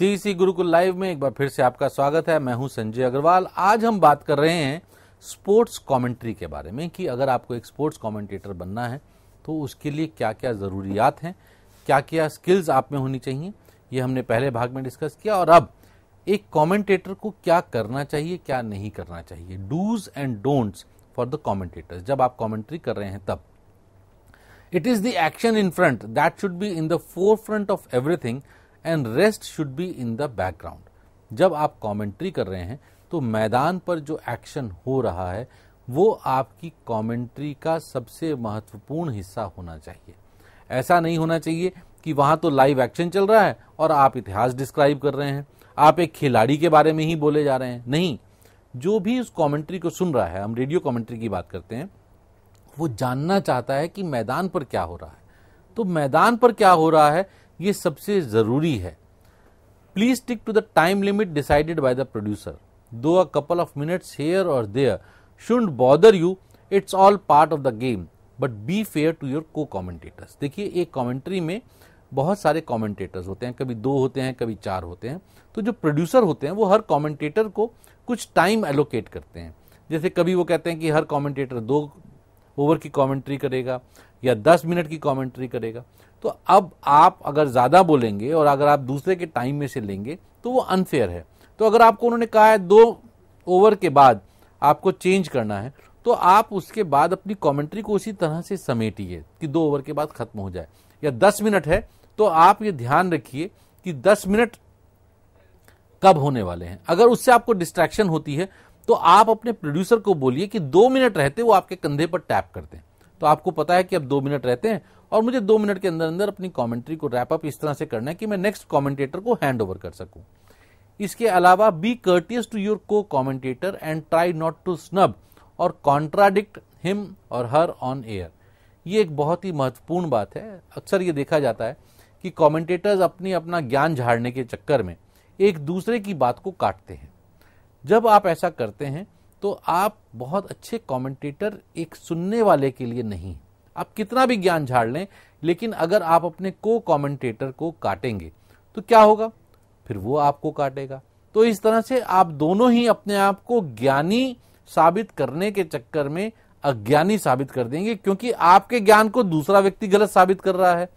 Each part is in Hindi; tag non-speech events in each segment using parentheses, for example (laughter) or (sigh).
सीसी गुरुकुल लाइव में एक बार फिर से आपका स्वागत है मैं हूं संजय अग्रवाल आज हम बात कर रहे हैं स्पोर्ट्स कमेंट्री के बारे में कि अगर आपको एक स्पोर्ट्स कमेंटेटर बनना है तो उसके लिए क्या क्या ज़रूरियात हैं क्या क्या स्किल्स आप में होनी चाहिए ये हमने पहले भाग में डिस्कस किया और अब एक कॉमेंटेटर को क्या करना चाहिए क्या नहीं करना चाहिए dos and don'ts for the commentator जब आप कॉमेंट्री कर रहे हैं तब it is the action in front that should be in the forefront of everything and rest should be in the background जब आप कमेंट्री कर रहे हैं तो मैदान पर जो एक्शन हो रहा है वो आपकी कमेंट्री का सबसे महत्वपूर्ण हिस्सा होना चाहिए ऐसा नहीं होना चाहिए कि वहां तो लाइव एक्शन चल रहा है और आप इतिहास डिस्क्राइब कर रहे हैं आप एक खिलाड़ी के बारे में ही बोले जा रहे हैं नहीं जो भी उस कमेंट्री को सुन रहा है हम रेडियो कमेंट्री की बात करते हैं वो जानना चाहता है कि मैदान पर क्या हो रहा है तो मैदान पर क्या हो रहा है ये सबसे ज़रूरी है please stick to the time limit decided by the producer though a couple of minutes here or there should bother you it's all part of the game but be fair to your co commentators देखिए एक कॉमेंट्री में बहुत सारे कॉमेंटेटर्स होते हैं कभी दो होते हैं कभी चार होते हैं तो जो प्रोड्यूसर होते हैं वो हर कॉमेंटेटर को कुछ टाइम एलोकेट करते हैं जैसे कभी वो कहते हैं कि हर कॉमेंटेटर दो ओवर की कॉमेंट्री करेगा या दस मिनट की कॉमेंट्री करेगा तो अब आप अगर ज़्यादा बोलेंगे और अगर आप दूसरे के टाइम में से लेंगे तो वो अनफेयर है तो अगर आपको उन्होंने कहा है दो ओवर के बाद आपको चेंज करना है तो आप उसके बाद अपनी कमेंट्री को उसी तरह से समेटिए कि दो ओवर के बाद खत्म हो जाए या दस मिनट है तो आप ये ध्यान रखिए कि दस मिनट कब होने वाले हैं अगर उससे आपको डिस्ट्रैक्शन होती है तो आप अपने प्रोड्यूसर को बोलिए कि दो मिनट रहते वो आपके कंधे पर टैप करते हैं तो आपको पता है कि अब दो मिनट रहते हैं और मुझे दो मिनट के अंदर अंदर अपनी कमेंट्री को रैप अप इस तरह से करना है कि मैं नेक्स्ट कमेंटेटर को हैंड ओवर कर सकूं इसके अलावा be courteous to your co commentator and try not to snub or contradict him or her on air ये एक बहुत ही महत्वपूर्ण बात है अक्सर ये देखा जाता है कि कॉमेंटेटर्स अपनी अपना ज्ञान झाड़ने के चक्कर में एक दूसरे की बात को काटते हैं जब आप ऐसा करते हैं तो आप बहुत अच्छे कमेंटेटर एक सुनने वाले के लिए नहीं आप कितना भी ज्ञान झाड़ लें लेकिन अगर आप अपने को कमेंटेटर को काटेंगे तो क्या होगा फिर वो आपको काटेगा तो इस तरह से आप दोनों ही अपने आप को ज्ञानी साबित करने के चक्कर में अज्ञानी साबित कर देंगे क्योंकि आपके ज्ञान को दूसरा व्यक्ति गलत साबित कर रहा है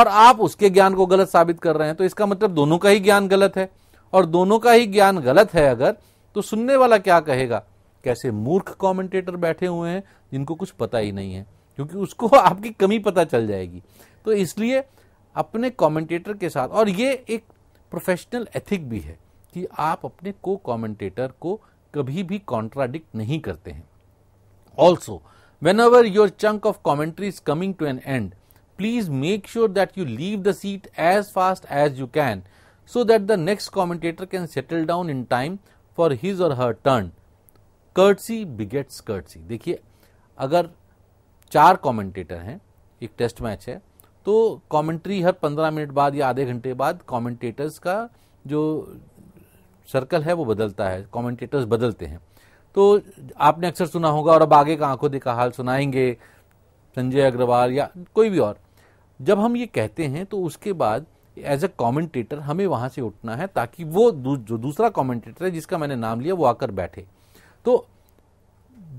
और आप उसके ज्ञान को गलत साबित कर रहे हैं तो इसका मतलब दोनों का ही ज्ञान गलत है और दोनों का ही ज्ञान गलत है अगर तो सुनने वाला क्या कहेगा कैसे मूर्ख कमेंटेटर बैठे हुए हैं जिनको कुछ पता ही नहीं है क्योंकि उसको (laughs) आपकी कमी पता चल जाएगी तो इसलिए अपने कमेंटेटर के साथ और ये एक प्रोफेशनल एथिक भी है कि आप अपने को कमेंटेटर को कभी भी कॉन्ट्राडिक्ट नहीं करते हैं also whenever your chunk of commentary is coming to an end please make sure that you leave the seat as fast as you can so that the next commentator can settle down in time for his or her turn courtesy begets courtesy देखिए अगर चार कमेंटेटर हैं एक टेस्ट मैच है तो कमेंट्री हर पंद्रह मिनट बाद या आधे घंटे बाद कमेंटेटर्स का जो सर्कल है वो बदलता है कमेंटेटर्स बदलते हैं तो आपने अक्सर सुना होगा और अब आगे का आंखों देखा हाल सुनाएंगे संजय अग्रवाल या कोई भी और जब हम ये कहते हैं तो उसके बाद एज अ कॉमेंटेटर हमें वहां से उठना है ताकि वो दू, जो दूसरा कॉमेंटेटर है जिसका मैंने नाम लिया वो आकर बैठे तो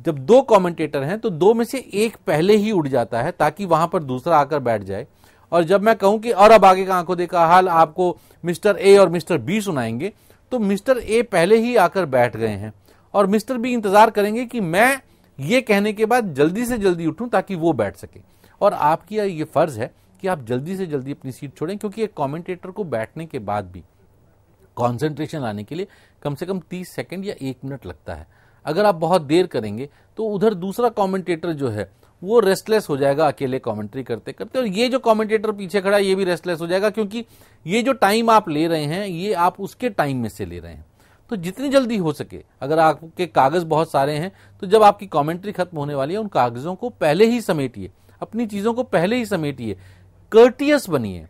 जब दो कमेंटेटर हैं तो दो में से एक पहले ही उड़ जाता है ताकि वहां पर दूसरा आकर बैठ जाए और जब मैं कहूं कि और अब आगे का आंखों देखा हाल आपको मिस्टर ए और मिस्टर बी सुनाएंगे तो मिस्टर ए पहले ही आकर बैठ गए हैं और मिस्टर बी इंतजार करेंगे कि मैं ये कहने के बाद जल्दी से जल्दी उठूं ताकि वो बैठ सके और आपकी ये फर्ज है कि आप जल्दी से जल्दी अपनी सीट छोड़ें क्योंकि एक कमेंटेटर को बैठने के बाद भी कंसंट्रेशन आने के लिए कम से कम तीस सेकंड या एक मिनट लगता है अगर आप बहुत देर करेंगे तो उधर दूसरा कॉमेंटेटर जो है वो रेस्टलेस हो जाएगा अकेले कमेंट्री करते करते और ये जो कमेंटेटर पीछे खड़ा है ये भी रेस्टलेस हो जाएगा क्योंकि ये जो टाइम आप ले रहे हैं ये आप उसके टाइम में से ले रहे हैं तो जितनी जल्दी हो सके अगर आपके कागज बहुत सारे हैं तो जब आपकी कॉमेंट्री खत्म होने वाली है उन कागजों को पहले ही समेटिए अपनी चीजों को पहले ही समेटिए कर्टियस बनिए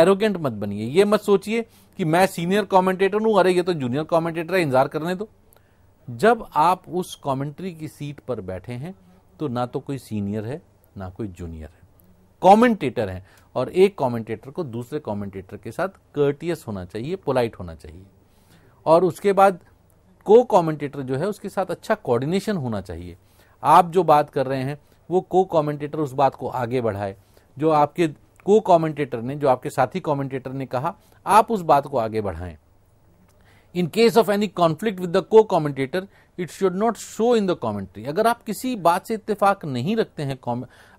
एरोगेंट मत बनिए ये मत सोचिए कि मैं सीनियर कमेंटेटर हूं अरे ये तो जूनियर कमेंटेटर है इंतजार करने दो जब आप उस कमेंट्री की सीट पर बैठे हैं तो ना तो कोई सीनियर है ना कोई जूनियर है कमेंटेटर है और एक कमेंटेटर को दूसरे कमेंटेटर के साथ कर्टियस होना चाहिए पोलाइट होना चाहिए और उसके बाद को कमेंटेटर जो है उसके साथ अच्छा कोऑर्डिनेशन होना चाहिए आप जो बात कर रहे हैं वो को कमेंटेटर उस बात को आगे बढ़ाए जो आपके को कमेंटेटर ने जो आपके साथी कमेंटेटर ने कहा आप उस बात को आगे बढ़ाएं in case of any conflict with the co commentator it should not show in the commentary अगर आप किसी बात से इत्तेफाक नहीं रखते हैं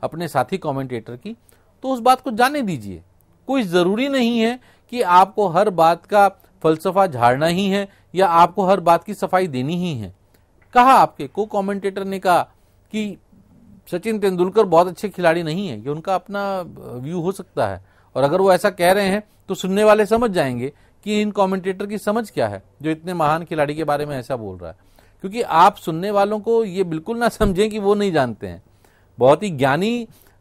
अपने साथी कॉमेंटेटर की तो उस बात को जाने दीजिए कोई ज़रूरी नहीं है कि आपको हर बात का फलसफा झाड़ना ही है या आपको हर बात की सफाई देनी ही है कहा आपके को कॉमेंटेटर ने कहा कि सचिन तेंदुलकर बहुत अच्छे खिलाड़ी नहीं है ये उनका अपना व्यू हो सकता है और अगर वो ऐसा कह रहे हैं तो सुनने वाले समझ जाएंगे कि इन कमेंटेटर की समझ क्या है जो इतने महान खिलाड़ी के बारे में ऐसा बोल रहा है क्योंकि आप सुनने वालों को ये बिल्कुल ना समझें कि वो नहीं जानते हैं बहुत ही ज्ञानी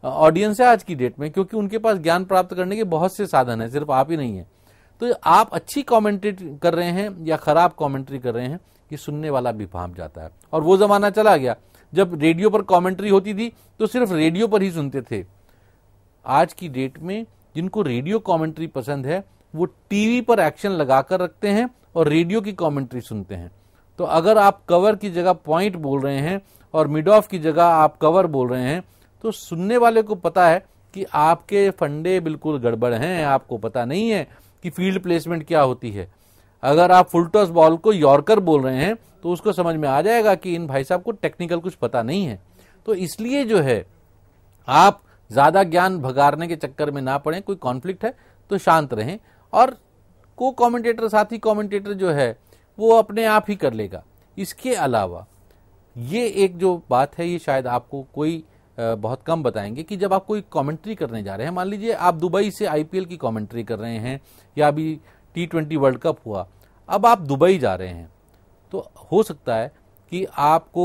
ऑडियंस है आज की डेट में क्योंकि उनके पास ज्ञान प्राप्त करने के बहुत से साधन हैं सिर्फ आप ही नहीं है तो आप अच्छी कॉमेंट्री कर रहे हैं या खराब कॉमेंट्री कर रहे हैं कि सुनने वाला भी भाप जाता है और वो जमाना चला गया जब रेडियो पर कॉमेंट्री होती थी तो सिर्फ रेडियो पर ही सुनते थे आज की डेट में जिनको रेडियो कमेंट्री पसंद है वो टीवी पर एक्शन लगाकर रखते हैं और रेडियो की कमेंट्री सुनते हैं तो अगर आप कवर की जगह पॉइंट बोल रहे हैं और मिड ऑफ की जगह आप कवर बोल रहे हैं तो सुनने वाले को पता है कि आपके फंडे बिल्कुल गड़बड़ हैं आपको पता नहीं है कि फील्ड प्लेसमेंट क्या होती है अगर आप फुल टॉस बॉल को यॉर्कर बोल रहे हैं तो उसको समझ में आ जाएगा कि इन भाई साहब को टेक्निकल कुछ पता नहीं है तो इसलिए जो है आप ज्यादा ज्ञान भगारने के चक्कर में ना पड़े कोई कॉन्फ्लिक्ट है तो शांत रहें और को कमेंटेटर साथी कमेंटेटर जो है वो अपने आप ही कर लेगा इसके अलावा ये एक जो बात है ये शायद आपको कोई बहुत कम बताएंगे कि जब आप कोई कमेंट्री करने जा रहे हैं मान लीजिए आप दुबई से आईपीएल की कमेंट्री कर रहे हैं या अभी टी ट्वेंटी वर्ल्ड कप हुआ अब आप दुबई जा रहे हैं तो हो सकता है कि आपको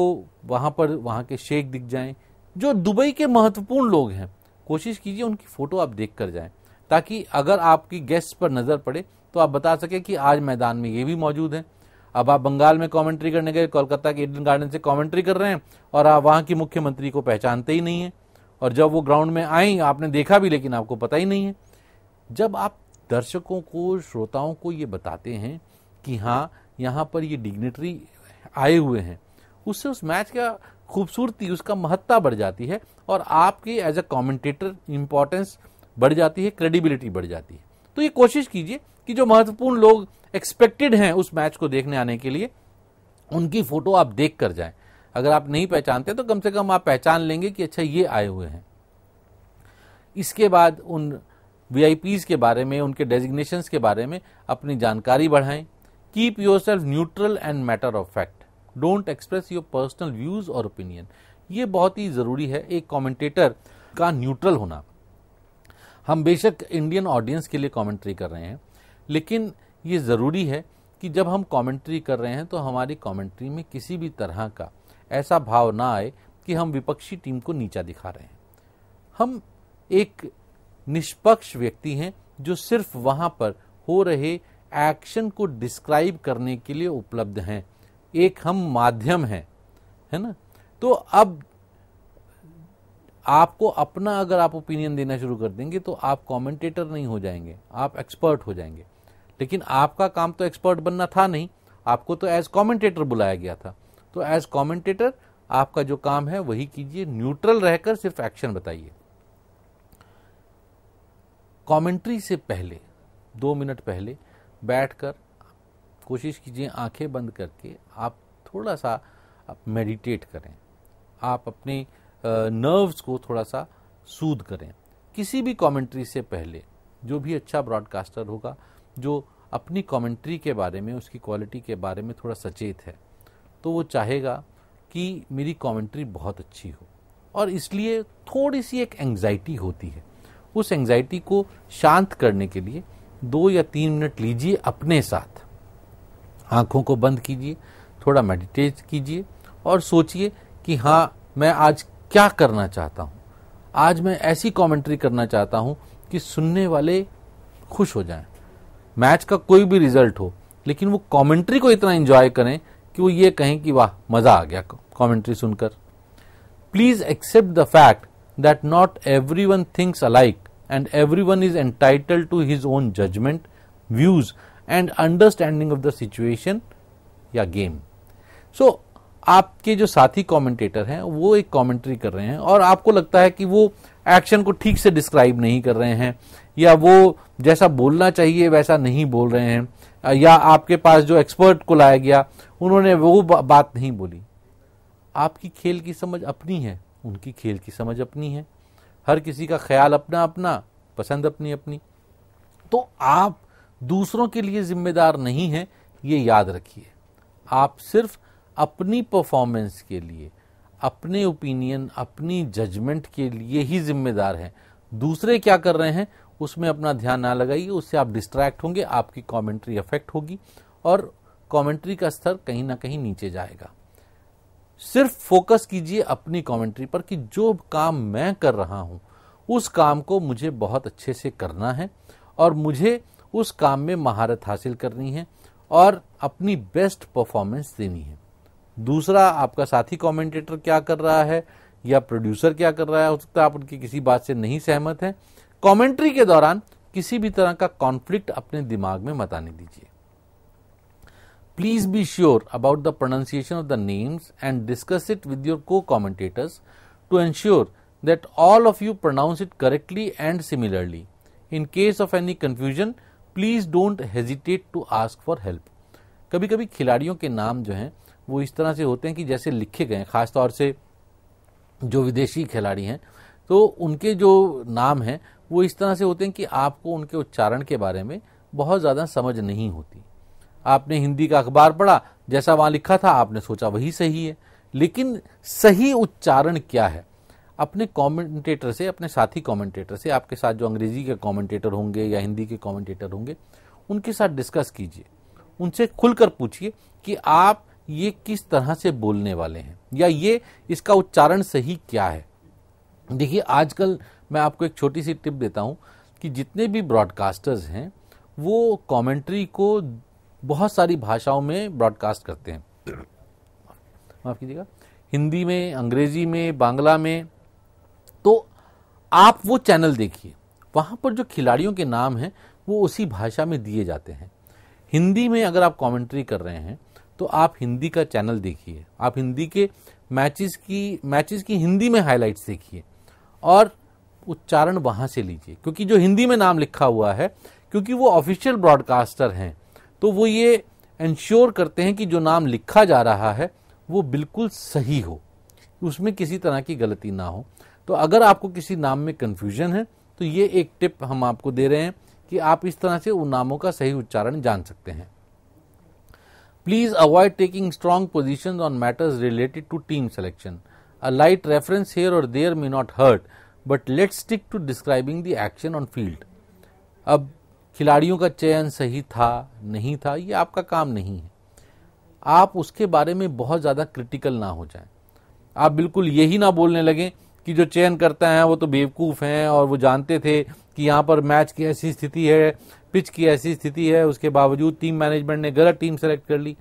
वहाँ पर वहाँ के शेख दिख जाएं जो दुबई के महत्वपूर्ण लोग हैं कोशिश कीजिए उनकी फ़ोटो आप देख कर जाएं ताकि अगर आपकी गेस्ट पर नज़र पड़े तो आप बता सके कि आज मैदान में ये भी मौजूद हैं अब आप बंगाल में कमेंट्री करने गए कोलकाता के ईडन गार्डन से कमेंट्री कर रहे हैं और आप वहाँ की मुख्यमंत्री को पहचानते ही नहीं हैं और जब वो ग्राउंड में आई आपने देखा भी लेकिन आपको पता ही नहीं है जब आप दर्शकों को श्रोताओं को ये बताते हैं कि हाँ यहाँ पर ये डिग्नेटरी आए हुए हैं उससे उस मैच का खूबसूरती उसका महत्ता बढ़ जाती है और आपके एज अ कॉमेंटेटर इम्पोर्टेंस बढ़ जाती है क्रेडिबिलिटी बढ़ जाती है तो ये कोशिश कीजिए कि जो महत्वपूर्ण लोग एक्सपेक्टेड हैं उस मैच को देखने आने के लिए उनकी फोटो आप देख कर जाए अगर आप नहीं पहचानते तो कम से कम आप पहचान लेंगे कि अच्छा ये आए हुए हैं इसके बाद उन वी के बारे में उनके डेजिग्नेशंस के बारे में अपनी जानकारी बढ़ाएं keep yourself neutral and matter of fact don't express your personal views or opinion ये बहुत ही जरूरी है एक कमेंटेटर का न्यूट्रल होना हम बेशक इंडियन ऑडियंस के लिए कमेंट्री कर रहे हैं लेकिन ये ज़रूरी है कि जब हम कमेंट्री कर रहे हैं तो हमारी कमेंट्री में किसी भी तरह का ऐसा भाव ना आए कि हम विपक्षी टीम को नीचा दिखा रहे हैं हम एक निष्पक्ष व्यक्ति हैं जो सिर्फ वहाँ पर हो रहे एक्शन को डिस्क्राइब करने के लिए उपलब्ध हैं एक हम माध्यम हैं है ना तो अब आपको अपना अगर आप ओपिनियन देना शुरू कर देंगे तो आप कमेंटेटर नहीं हो जाएंगे आप एक्सपर्ट हो जाएंगे लेकिन आपका काम तो एक्सपर्ट बनना था नहीं आपको तो एज कमेंटेटर बुलाया गया था तो एज कमेंटेटर आपका जो काम है वही कीजिए न्यूट्रल रहकर सिर्फ एक्शन बताइए कमेंट्री से पहले दो मिनट पहले बैठकर कोशिश कीजिए आंखें बंद करके आप थोड़ा सा मेडिटेट करें आप अपने नर्व्स को थोड़ा सा सूद करें किसी भी कमेंट्री से पहले जो भी अच्छा ब्रॉडकास्टर होगा जो अपनी कमेंट्री के बारे में उसकी क्वालिटी के बारे में थोड़ा सचेत है तो वो चाहेगा कि मेरी कमेंट्री बहुत अच्छी हो और इसलिए थोड़ी सी एक एंग्जाइटी होती है उस एंग्जाइटी को शांत करने के लिए दो या तीन मिनट लीजिए अपने साथ आंखों को बंद कीजिए थोड़ा मेडिटेट कीजिए और सोचिए कि हाँ मैं आज क्या करना चाहता हूं आज मैं ऐसी कमेंट्री करना चाहता हूं कि सुनने वाले खुश हो जाएं मैच का कोई भी रिजल्ट हो लेकिन वो कमेंट्री को इतना एंजॉय करें कि वो ये कहें कि वाह मजा आ गया कमेंट्री सुनकर please accept the fact that not every one things alike and every one is entitle to his own judgement views and understanding of the situation या गेम सो आपके जो साथी कमेंटेटर हैं वो एक कमेंट्री कर रहे हैं और आपको लगता है कि वो एक्शन को ठीक से डिस्क्राइब नहीं कर रहे हैं या वो जैसा बोलना चाहिए वैसा नहीं बोल रहे हैं या आपके पास जो एक्सपर्ट को लाया गया उन्होंने वो बात नहीं बोली आपकी खेल की समझ अपनी है उनकी खेल की समझ अपनी है हर किसी का ख्याल अपना अपना पसंद अपनी अपनी तो आप दूसरों के लिए जिम्मेदार नहीं हैं ये याद रखिए आप सिर्फ अपनी परफॉर्मेंस के लिए अपने ओपिनियन अपनी जजमेंट के लिए ही जिम्मेदार हैं दूसरे क्या कर रहे हैं उसमें अपना ध्यान ना लगाइए उससे आप डिस्ट्रैक्ट होंगे आपकी कमेंट्री अफेक्ट होगी और कमेंट्री का स्तर कहीं ना कहीं नीचे जाएगा सिर्फ फोकस कीजिए अपनी कमेंट्री पर कि जो काम मैं कर रहा हूं उस काम को मुझे बहुत अच्छे से करना है और मुझे उस काम में महारत हासिल करनी है और अपनी बेस्ट परफॉर्मेंस देनी है दूसरा आपका साथी कमेंटेटर क्या कर रहा है या प्रोड्यूसर क्या कर रहा है हो सकता है आप उनकी किसी बात से नहीं सहमत हैं कमेंट्री के दौरान किसी भी तरह का कॉन्फ्लिक्ट अपने दिमाग में मत आने दीजिए please be sure about the pronunciation of the names and discuss it with your co commentators to ensure that all of you pronounce it correctly and similarly in case of any confusion, please don't hesitate to ask for help कभी कभी खिलाड़ियों के नाम जो हैं वो इस तरह से होते हैं कि जैसे लिखे गए खासतौर से जो विदेशी खिलाड़ी हैं तो उनके जो नाम हैं वो इस तरह से होते हैं कि आपको उनके उच्चारण के बारे में बहुत ज़्यादा समझ नहीं होती आपने हिंदी का अखबार पढ़ा जैसा वहाँ लिखा था आपने सोचा वही सही है लेकिन सही उच्चारण क्या है अपने कमेंटेटर से अपने साथी कमेंटेटर से आपके साथ जो अंग्रेजी के कमेंटेटर होंगे या हिंदी के कमेंटेटर होंगे उनके साथ डिस्कस कीजिए उनसे खुलकर पूछिए कि आप ये किस तरह से बोलने वाले हैं या ये इसका उच्चारण सही क्या है देखिए आजकल मैं आपको एक छोटी सी टिप देता हूँ कि जितने भी ब्रॉडकास्टर्स हैं वो कमेंट्री को बहुत सारी भाषाओं में ब्रॉडकास्ट करते हैं माफ़ कीजिएगा हिंदी में अंग्रेजी में बांग्ला में तो आप वो चैनल देखिए वहाँ पर जो खिलाड़ियों के नाम हैं वो उसी भाषा में दिए जाते हैं हिंदी में अगर आप कमेंट्री कर रहे हैं तो आप हिंदी का चैनल देखिए आप हिंदी के मैचेस की मैचेस की हिंदी में हाइलाइट्स देखिए और उच्चारण वहाँ से लीजिए क्योंकि जो हिंदी में नाम लिखा हुआ है क्योंकि वो ऑफिशियल ब्रॉडकास्टर हैं तो वो ये इंश्योर करते हैं कि जो नाम लिखा जा रहा है वो बिल्कुल सही हो उसमें किसी तरह की गलती ना हो तो अगर आपको किसी नाम में कन्फ्यूजन है तो ये एक टिप हम आपको दे रहे हैं कि आप इस तरह से उन नामों का सही उच्चारण जान सकते हैं Please avoid taking strong positions on matters related to team selection. A light reference here or there may not hurt, but let's stick to describing the action on field. अब खिलाड़ियों का चयन सही था नहीं था ये आपका काम नहीं है आप उसके बारे में बहुत ज़्यादा क्रिटिकल ना हो जाएं। आप बिल्कुल यही ना बोलने लगें कि जो चयन करता है वो तो बेवकूफ़ हैं और वो जानते थे कि यहाँ पर मैच की ऐसी स्थिति है पिच की ऐसी स्थिति है उसके बावजूद टीम मैनेजमेंट ने गलत टीम सेलेक्ट कर ली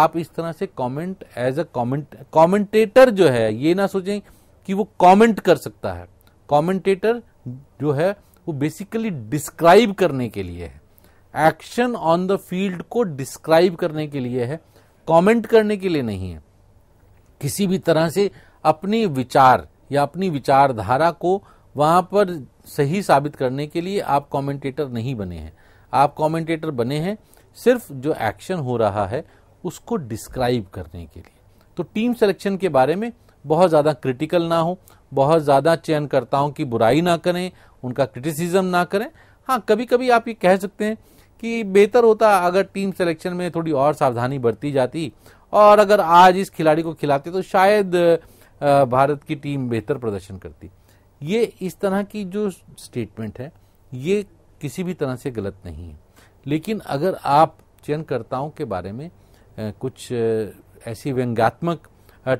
आप इस तरह से comment as a comment commentator जो है ये ना सोचें कि वो कमेंट कर सकता है कमेंटेटर जो है वो बेसिकली डिस्क्राइब करने के लिए है एक्शन ऑन द फील्ड को डिस्क्राइब करने के लिए है कमेंट करने के लिए नहीं है किसी भी तरह से अपने विचार या अपनी विचारधारा को वहाँ पर सही साबित करने के लिए आप कमेंटेटर नहीं बने हैं आप कमेंटेटर बने हैं सिर्फ जो एक्शन हो रहा है उसको डिस्क्राइब करने के लिए तो टीम सिलेक्शन के बारे में बहुत ज़्यादा क्रिटिकल ना हो बहुत ज़्यादा चयनकर्ताओं की बुराई ना करें उनका क्रिटिसिज्म ना करें हाँ कभी कभी आप ये कह सकते हैं कि बेहतर होता अगर टीम सिलेक्शन में थोड़ी और सावधानी बरती जाती और अगर आज इस खिलाड़ी को खिलाते तो शायद भारत की टीम बेहतर प्रदर्शन करती ये इस तरह की जो स्टेटमेंट है ये किसी भी तरह से गलत नहीं है लेकिन अगर आप चयनकर्ताओं के बारे में कुछ ऐसी व्यंग्यात्मक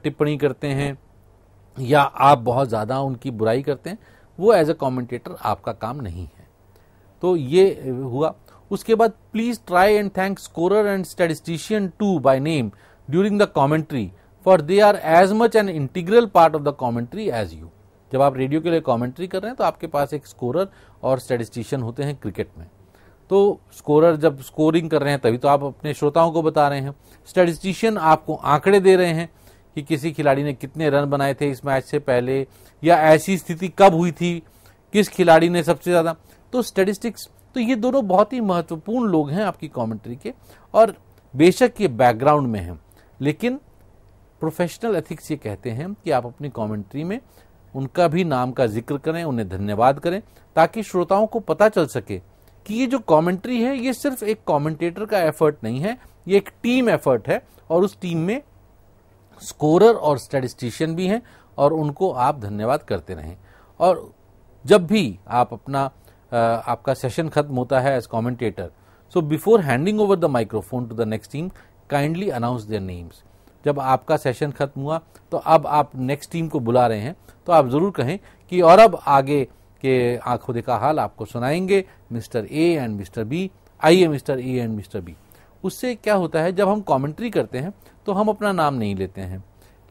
टिप्पणी करते हैं या आप बहुत ज़्यादा उनकी बुराई करते हैं वो एज अ कॉमेंटेटर आपका काम नहीं है तो ये हुआ उसके बाद please try and thank scorer and statistician too by name during the commentary for they are as much an integral part of the commentary as you जब आप रेडियो के लिए कॉमेंट्री कर रहे हैं तो आपके पास एक स्कोरर और स्टेटिस्टिशियन होते हैं क्रिकेट में तो स्कोरर जब स्कोरिंग कर रहे हैं तभी तो आप अपने श्रोताओं को बता रहे हैं स्टेटिस्टिशियन आपको आंकड़े दे रहे हैं कि किसी खिलाड़ी ने कितने रन बनाए थे इस मैच से पहले या ऐसी स्थिति कब हुई थी किस खिलाड़ी ने सबसे ज़्यादा तो स्टेटिस्टिक्स तो ये दोनों बहुत ही महत्वपूर्ण लोग हैं आपकी कॉमेंट्री के और बेशक ये बैकग्राउंड में हैं लेकिन प्रोफेशनल एथिक्स ये कहते हैं कि आप अपनी कॉमेंट्री में उनका भी नाम का जिक्र करें उन्हें धन्यवाद करें ताकि श्रोताओं को पता चल सके कि ये जो कमेंट्री है ये सिर्फ एक कमेंटेटर का एफर्ट नहीं है ये एक टीम एफर्ट है और उस टीम में स्कोरर और स्टेटिस्टिशियन भी हैं और उनको आप धन्यवाद करते रहें और जब भी आप अपना आपका सेशन खत्म होता है as commentator so before handing over the microphone to the next team kindly announce their names जब आपका सेशन खत्म हुआ तो अब आप नेक्स्ट टीम को बुला रहे हैं तो आप ज़रूर कहें कि और अब आगे के आंखों देखा हाल आपको सुनाएंगे mister A and mister B आइए mister A and mister B उससे क्या होता है जब हम कॉमेंट्री करते हैं तो हम अपना नाम नहीं लेते हैं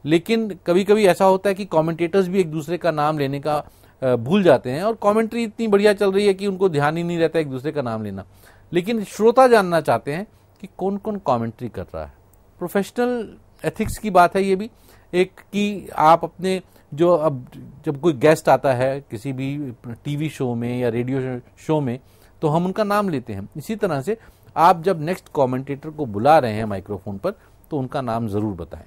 लेकिन कभी कभी ऐसा होता है कि कॉमेंटेटर्स भी एक दूसरे का नाम लेने का भूल जाते हैं और कॉमेंट्री इतनी बढ़िया चल रही है कि उनको ध्यान ही नहीं रहता एक दूसरे का नाम लेना लेकिन श्रोता जानना चाहते हैं कि कौन कौन कमेंट्री कर रहा है प्रोफेशनल एथिक्स की बात है ये भी एक कि आप अपने जो अब जब कोई गेस्ट आता है किसी भी टीवी शो में या रेडियो शो में तो हम उनका नाम लेते हैं इसी तरह से आप जब नेक्स्ट कमेंटेटर को बुला रहे हैं माइक्रोफोन पर तो उनका नाम जरूर बताएं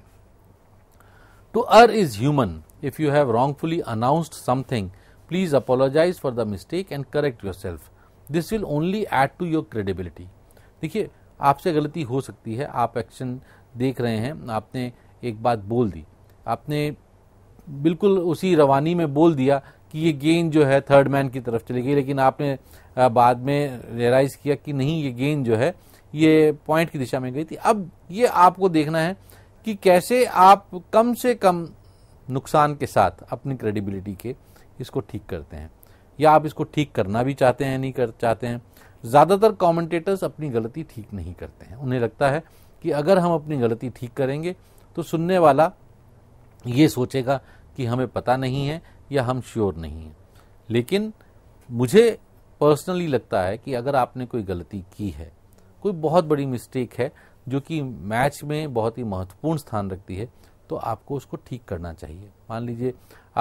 to err is human if you have wrongfully announced something please apologise for the mistake and correct yourself this will only add to your credibility देखिए आपसे गलती हो सकती है आप एक्शन देख रहे हैं आपने एक बात बोल दी आपने बिल्कुल उसी रवानी में बोल दिया कि ये गेंद जो है थर्ड मैन की तरफ चली गई लेकिन आपने बाद में रियलाइज किया कि नहीं ये गेंद जो है ये पॉइंट की दिशा में गई थी अब ये आपको देखना है कि कैसे आप कम से कम नुकसान के साथ अपनी क्रेडिबिलिटी के इसको ठीक करते हैं या आप इसको ठीक करना भी चाहते हैं नहीं कर चाहते हैं ज़्यादातर कमेंटेटर्स अपनी गलती ठीक नहीं करते हैं उन्हें लगता है कि अगर हम अपनी गलती ठीक करेंगे तो सुनने वाला ये सोचेगा कि हमें पता नहीं है या हम श्योर नहीं हैं लेकिन मुझे पर्सनली लगता है कि अगर आपने कोई गलती की है कोई बहुत बड़ी मिस्टेक है जो कि मैच में बहुत ही महत्वपूर्ण स्थान रखती है तो आपको उसको ठीक करना चाहिए मान लीजिए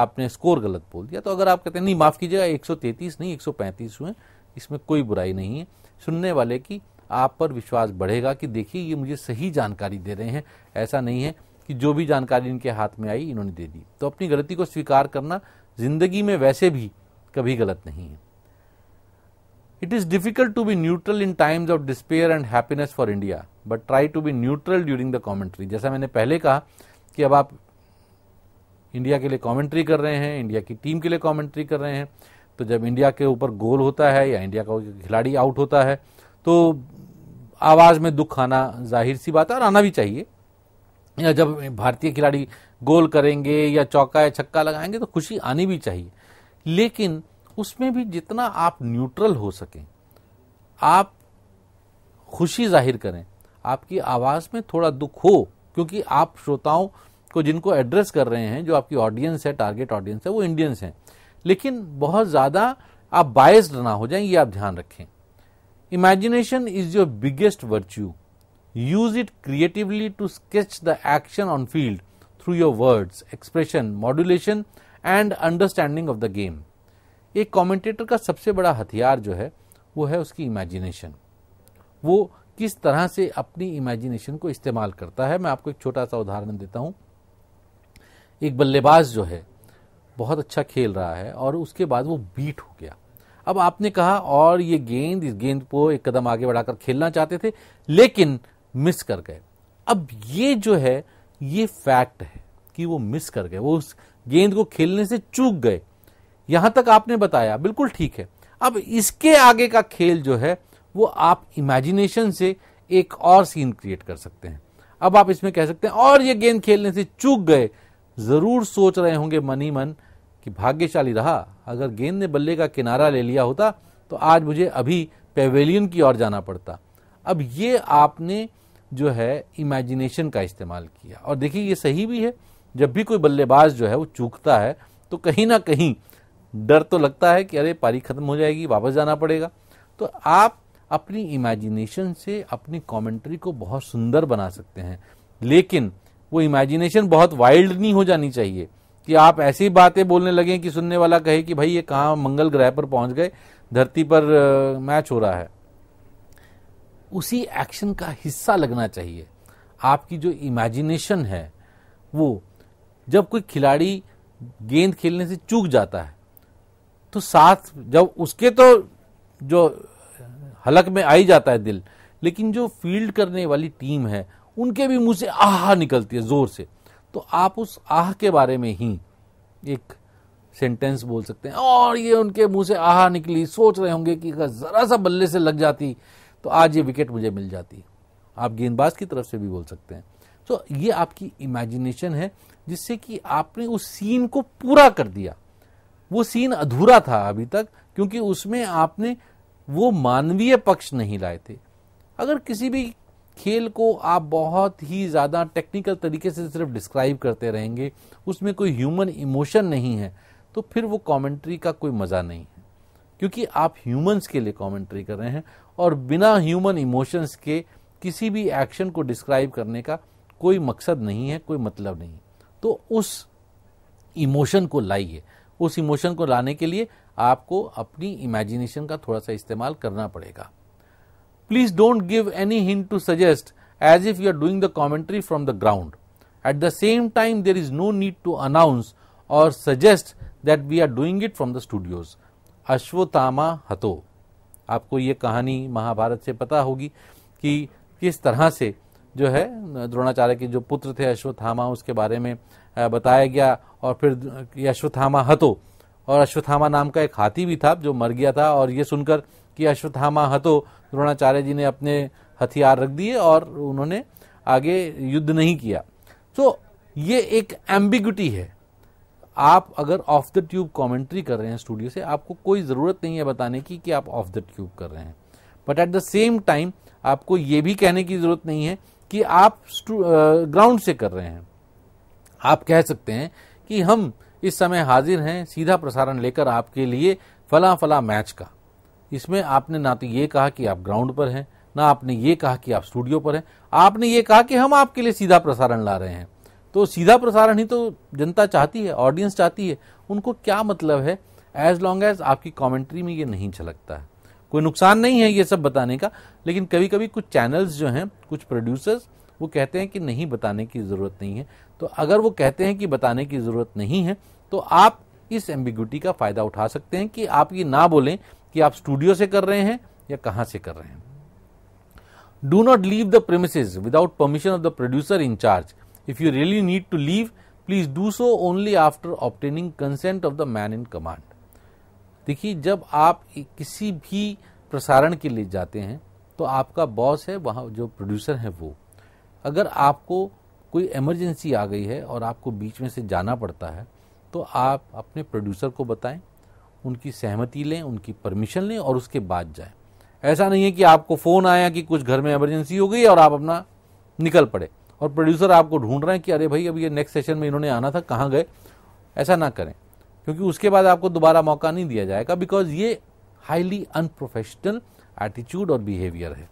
आपने स्कोर गलत बोल दिया तो अगर आप कहते हैं नहीं माफ़ कीजिएगा 133 नहीं 135 हुए इसमें कोई बुराई नहीं है सुनने वाले की आप पर विश्वास बढ़ेगा कि देखिए ये मुझे सही जानकारी दे रहे हैं ऐसा नहीं है कि जो भी जानकारी इनके हाथ में आई इन्होंने दे दी तो अपनी गलती को स्वीकार करना जिंदगी में वैसे भी कभी गलत नहीं है it is difficult to be neutral in times of despair and happiness for India but try to be neutral during the commentary जैसा मैंने पहले कहा कि अब आप इंडिया के लिए कॉमेंट्री कर रहे हैं इंडिया की टीम के लिए कॉमेंट्री कर रहे हैं तो जब इंडिया के ऊपर गोल होता है या इंडिया का खिलाड़ी आउट होता है तो आवाज़ में दुख आना जाहिर सी बात है और आना भी चाहिए या जब भारतीय खिलाड़ी गोल करेंगे या चौका या छक्का लगाएंगे तो खुशी आनी भी चाहिए लेकिन उसमें भी जितना आप न्यूट्रल हो सकें आप खुशी जाहिर करें आपकी आवाज़ में थोड़ा दुख हो क्योंकि आप श्रोताओं को जिनको एड्रेस कर रहे हैं जो आपकी ऑडियंस है टारगेट ऑडियंस है वो इंडियंस हैं लेकिन बहुत ज़्यादा आप बायस्ड ना हो जाएं ये आप ध्यान रखें Imagination is your biggest virtue. Use it creatively to sketch the action on field through your words, expression, modulation and understanding of the game एक कमेंटेटर का सबसे बड़ा हथियार जो है वो है उसकी इमेजिनेशन वो किस तरह से अपनी इमेजिनेशन को इस्तेमाल करता है मैं आपको एक छोटा सा उदाहरण देता हूँ एक बल्लेबाज जो है बहुत अच्छा खेल रहा है और उसके बाद वो बीट हो गया अब आपने कहा और ये गेंद इस गेंद को एक कदम आगे बढ़ाकर खेलना चाहते थे लेकिन मिस कर गए अब ये जो है ये फैक्ट है कि वो मिस कर गए वो उस गेंद को खेलने से चूक गए यहां तक आपने बताया बिल्कुल ठीक है अब इसके आगे का खेल जो है वो आप इमेजिनेशन से एक और सीन क्रिएट कर सकते हैं अब आप इसमें कह सकते हैं और ये गेंद खेलने से चूक गए जरूर सोच रहे होंगे मनी मन कि भाग्यशाली रहा अगर गेंद ने बल्ले का किनारा ले लिया होता तो आज मुझे अभी पेवेलियन की ओर जाना पड़ता अब ये आपने जो है इमेजिनेशन का इस्तेमाल किया और देखिए ये सही भी है जब भी कोई बल्लेबाज जो है वो चूकता है तो कहीं ना कहीं डर तो लगता है कि अरे पारी खत्म हो जाएगी वापस जाना पड़ेगा तो आप अपनी इमेजिनेशन से अपनी कमेंट्री को बहुत सुंदर बना सकते हैं लेकिन वो इमेजिनेशन बहुत वाइल्ड नहीं हो जानी चाहिए कि आप ऐसी बातें बोलने लगे कि सुनने वाला कहे कि भाई ये कहाँ मंगल ग्रह पर पहुंच गए धरती पर मैच हो रहा है उसी एक्शन का हिस्सा लगना चाहिए आपकी जो इमेजिनेशन है वो जब कोई खिलाड़ी गेंद खेलने से चूक जाता है तो साथ जब उसके तो जो हलक में आई जाता है दिल लेकिन जो फील्ड करने वाली टीम है उनके भी मुंह से आह निकलती है जोर से तो आप उस आह के बारे में ही एक सेंटेंस बोल सकते हैं और ये उनके मुंह से आह निकली सोच रहे होंगे कि जरा सा बल्ले से लग जाती तो आज ये विकेट मुझे मिल जाती आप गेंदबाज की तरफ से भी बोल सकते हैं तो ये आपकी इमेजिनेशन है जिससे कि आपने उस सीन को पूरा कर दिया वो सीन अधूरा था अभी तक क्योंकि उसमें आपने वो मानवीय पक्ष नहीं लाए थे अगर किसी भी खेल को आप बहुत ही ज़्यादा टेक्निकल तरीके से सिर्फ डिस्क्राइब करते रहेंगे उसमें कोई ह्यूमन इमोशन नहीं है तो फिर वो कमेंट्री का कोई मज़ा नहीं है क्योंकि आप ह्यूमंस के लिए कमेंट्री कर रहे हैं और बिना ह्यूमन इमोशंस के किसी भी एक्शन को डिस्क्राइब करने का कोई मकसद नहीं है कोई मतलब नहीं तो उस इमोशन को लाइए उस इमोशन को लाने के लिए आपको अपनी इमेजिनेशन का थोड़ा सा इस्तेमाल करना पड़ेगा Please don't give any hint to suggest as if you are doing the commentary from the ground. At the same time, there is no need to announce or suggest that we are doing it from the studios. ashwatama hato आपको ये कहानी महाभारत से पता होगी कि किस तरह से जो है द्रोणाचार्य के जो पुत्र थे अश्वत्थामा उसके बारे में बताया गया और फिर अश्वत्थामा हतो और अश्वत्थामा नाम का एक हाथी भी था जो मर गया था और ये सुनकर कि अश्वत्थामा हतो द्रोणाचार्य जी ने अपने हथियार रख दिए और उन्होंने आगे युद्ध नहीं किया तो ये एक एम्बिग्यूटी है आप अगर ऑफ द ट्यूब कमेंट्री कर रहे हैं स्टूडियो से आपको कोई ज़रूरत नहीं है बताने की कि आप ऑफ द ट्यूब कर रहे हैं but at the same time आपको ये भी कहने की ज़रूरत नहीं है कि आप ग्राउंड से कर रहे हैं आप कह सकते हैं कि हम इस समय हाजिर हैं सीधा प्रसारण लेकर आपके लिए फला फला मैच का इसमें आपने ना तो ये कहा कि आप ग्राउंड पर हैं ना आपने ये कहा कि आप स्टूडियो पर हैं आपने ये कहा कि हम आपके लिए सीधा प्रसारण ला रहे हैं तो सीधा प्रसारण ही तो जनता चाहती है ऑडियंस चाहती है उनको क्या मतलब है एज लॉन्ग एज आपकी कॉमेंट्री में ये नहीं झलकता है कोई नुकसान नहीं है ये सब बताने का लेकिन कभी कभी कुछ चैनल्स जो हैं कुछ प्रोड्यूसर्स वो कहते हैं कि नहीं बताने की ज़रूरत नहीं है तो अगर वो कहते हैं कि बताने की ज़रूरत नहीं है तो आप इस एम्बिग्यूटी का फ़ायदा उठा सकते हैं कि आप ये ना बोलें कि आप स्टूडियो से कर रहे हैं या कहां से कर रहे हैं do not leave the premises without permission of the producer in charge if you really need to leave please do so only after obtaining consent of the man in command देखिए जब आप किसी भी प्रसारण के लिए जाते हैं तो आपका बॉस है वहां जो प्रोड्यूसर है वो अगर आपको कोई इमरजेंसी आ गई है और आपको बीच में से जाना पड़ता है तो आप अपने प्रोड्यूसर को बताएं उनकी सहमति लें उनकी परमिशन लें और उसके बाद जाए ऐसा नहीं है कि आपको फ़ोन आया कि कुछ घर में एमरजेंसी हो गई और आप अपना निकल पड़े और प्रोड्यूसर आपको ढूंढ रहे हैं कि अरे भाई अब ये नेक्स्ट सेशन में इन्होंने आना था कहाँ गए ऐसा ना करें क्योंकि उसके बाद आपको दोबारा मौका नहीं दिया जाएगा बिकॉज ये हाईली अनप्रोफेशनल एटीट्यूड और बिहेवियर है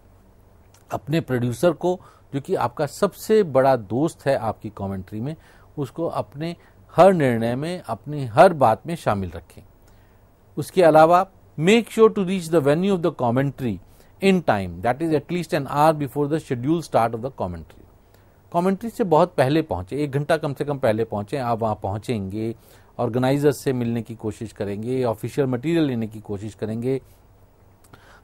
अपने प्रोड्यूसर को जो कि आपका सबसे बड़ा दोस्त है आपकी कमेंट्री में उसको अपने हर निर्णय में अपनी हर बात में शामिल रखें उसके अलावा make sure to reach the venue of the commentary in time that is at least an hour before the schedule start of the commentary commentary से बहुत पहले पहुंचे एक घंटा कम से कम पहले पहुंचे आप वहां पहुंचेंगे ऑर्गेनाइजर्स से मिलने की कोशिश करेंगे ऑफिशियल मटेरियल लेने की कोशिश करेंगे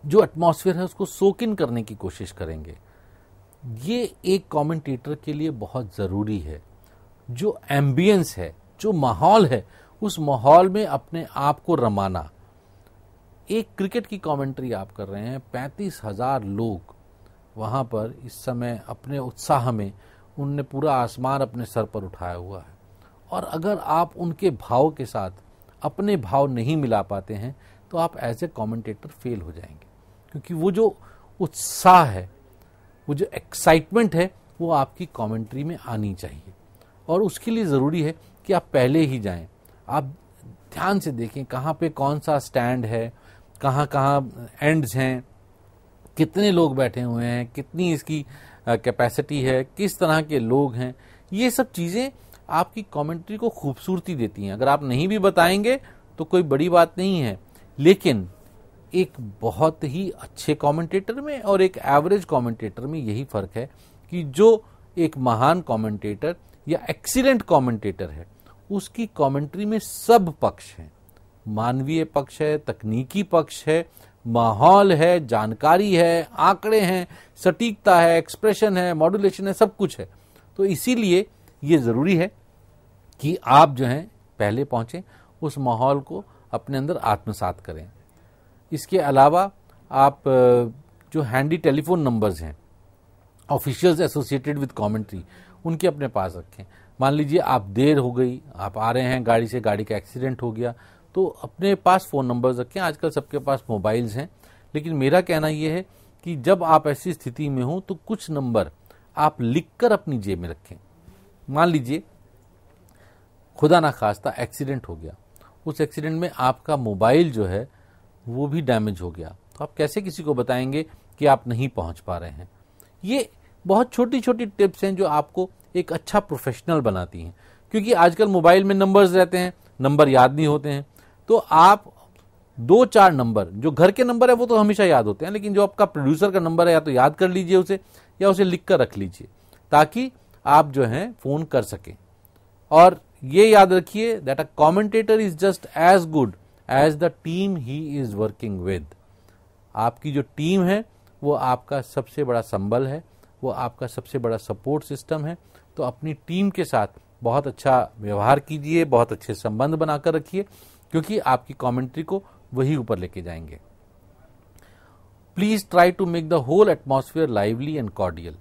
जो एटमोसफियर है उसको सोक इन करने की कोशिश करेंगे ये एक कॉमेंटेटर के लिए बहुत ज़रूरी है जो एम्बियंस है जो माहौल है उस माहौल में अपने आप को रमाना एक क्रिकेट की कमेंट्री आप कर रहे हैं पैंतीस हजार लोग वहाँ पर इस समय अपने उत्साह में उनने पूरा आसमान अपने सर पर उठाया हुआ है और अगर आप उनके भाव के साथ अपने भाव नहीं मिला पाते हैं तो आप एज ए कॉमेंटेटर फेल हो जाएंगे क्योंकि वो जो उत्साह है वो जो एक्साइटमेंट है वो आपकी कमेंट्री में आनी चाहिए और उसके लिए ज़रूरी है कि आप पहले ही जाएं आप ध्यान से देखें कहाँ पे कौन सा स्टैंड है कहाँ कहाँ एंड्स हैं कितने लोग बैठे हुए हैं कितनी इसकी कैपेसिटी है किस तरह के लोग हैं ये सब चीज़ें आपकी कमेंट्री को खूबसूरती देती हैं अगर आप नहीं भी बताएंगे तो कोई बड़ी बात नहीं है लेकिन एक बहुत ही अच्छे कमेंटेटर में और एक एवरेज कमेंटेटर में यही फ़र्क है कि जो एक महान कमेंटेटर या एक्सीलेंट कमेंटेटर है उसकी कमेंट्री में सब पक्ष हैं मानवीय पक्ष है तकनीकी पक्ष है माहौल है जानकारी है आंकड़े हैं सटीकता है एक्सप्रेशन है मॉड्यूलेशन है सब कुछ है तो इसीलिए ये ज़रूरी है कि आप जो हैं पहले पहुँचें उस माहौल को अपने अंदर आत्मसात करें इसके अलावा आप जो हैंडी टेलीफोन नंबर्स हैं ऑफिशियल्स एसोसिएटेड विद कमेंट्री उनके अपने पास रखें मान लीजिए आप देर हो गई आप आ रहे हैं गाड़ी से गाड़ी का एक्सीडेंट हो गया तो अपने पास फ़ोन नंबर रखें आजकल सबके पास मोबाइल्स हैं लेकिन मेरा कहना यह है कि जब आप ऐसी स्थिति में हो तो कुछ नंबर आप लिखकर अपनी जेब में रखें मान लीजिए खुदा ना खास्ता एक्सीडेंट हो गया उस एक्सीडेंट में आपका मोबाइल जो है वो भी डैमेज हो गया तो आप कैसे किसी को बताएंगे कि आप नहीं पहुंच पा रहे हैं ये बहुत छोटी छोटी टिप्स हैं जो आपको एक अच्छा प्रोफेशनल बनाती हैं क्योंकि आजकल मोबाइल में नंबर्स रहते हैं नंबर याद नहीं होते हैं तो आप दो चार नंबर जो घर के नंबर है वो तो हमेशा याद होते हैं लेकिन जो आपका प्रोड्यूसर का नंबर है या तो याद कर लीजिए उसे या उसे लिख कर रख लीजिए ताकि आप जो हैं फ़ोन कर सकें और ये याद रखिए that a commentator is just as good as the team he is working with आपकी जो टीम है वो आपका सबसे बड़ा संबल है वो आपका सबसे बड़ा सपोर्ट सिस्टम है तो अपनी टीम के साथ बहुत अच्छा व्यवहार कीजिए बहुत अच्छे संबंध बनाकर रखिए क्योंकि आपकी कमेंट्री को वही ऊपर लेके जाएंगे please try to make the whole atmosphere lively and cordial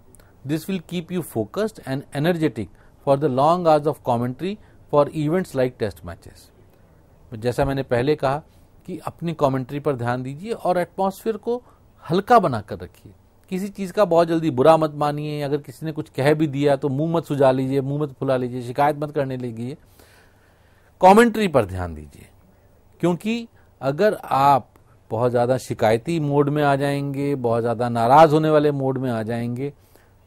this will keep you focused and energetic for the long hours of commentary for events like test matches जैसा मैंने पहले कहा कि अपनी कॉमेंट्री पर ध्यान दीजिए और एटमोसफियर को हल्का बनाकर रखिए किसी चीज़ का बहुत जल्दी बुरा मत मानिए अगर किसी ने कुछ कह भी दिया तो मुंह मत सुझा लीजिए मुंह मत फुला लीजिए शिकायत मत करने लीजिए कमेंट्री पर ध्यान दीजिए क्योंकि अगर आप बहुत ज़्यादा शिकायती मोड में आ जाएंगे बहुत ज़्यादा नाराज़ होने वाले मोड में आ जाएंगे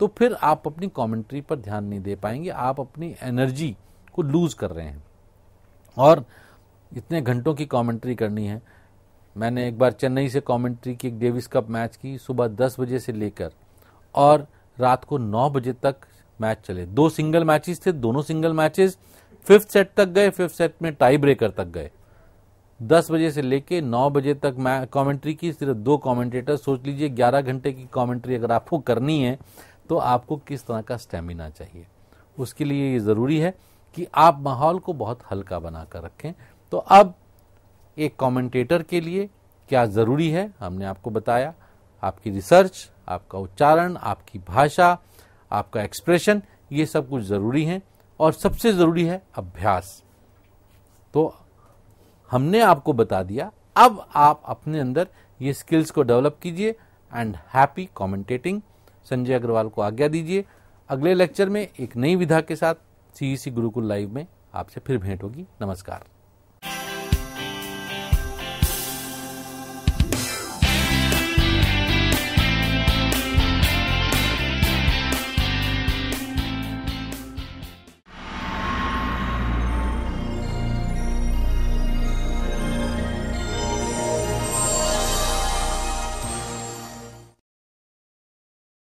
तो फिर आप अपनी कमेंट्री पर ध्यान नहीं दे पाएंगे आप अपनी एनर्जी को लूज़ कर रहे हैं और इतने घंटों की कमेंट्री करनी है मैंने एक बार चेन्नई से कमेंट्री की एक डेविस कप मैच की सुबह दस बजे से लेकर और रात को नौ बजे तक मैच चले दो सिंगल मैचेस थे दोनों सिंगल मैचेस फिफ्थ सेट तक गए फिफ्थ सेट में टाई ब्रेकर तक गए दस बजे से लेके नौ बजे तक मैं कमेंट्री की सिर्फ दो कमेंटेटर सोच लीजिए ग्यारह घंटे की कॉमेंट्री अगर आपको करनी है तो आपको किस तरह का स्टेमिना चाहिए उसके लिए ये ज़रूरी है कि आप माहौल को बहुत हल्का बनाकर रखें तो अब एक कमेंटेटर के लिए क्या ज़रूरी है हमने आपको बताया आपकी रिसर्च आपका उच्चारण आपकी भाषा आपका एक्सप्रेशन ये सब कुछ ज़रूरी है और सबसे ज़रूरी है अभ्यास तो हमने आपको बता दिया अब आप अपने अंदर ये स्किल्स को डेवलप कीजिए and happy commentating Sanjay Agarwal को आज्ञा दीजिए अगले लेक्चर में एक नई विधा के साथ सीईसी गुरुकुल लाइव में आपसे फिर भेंट होगी नमस्कार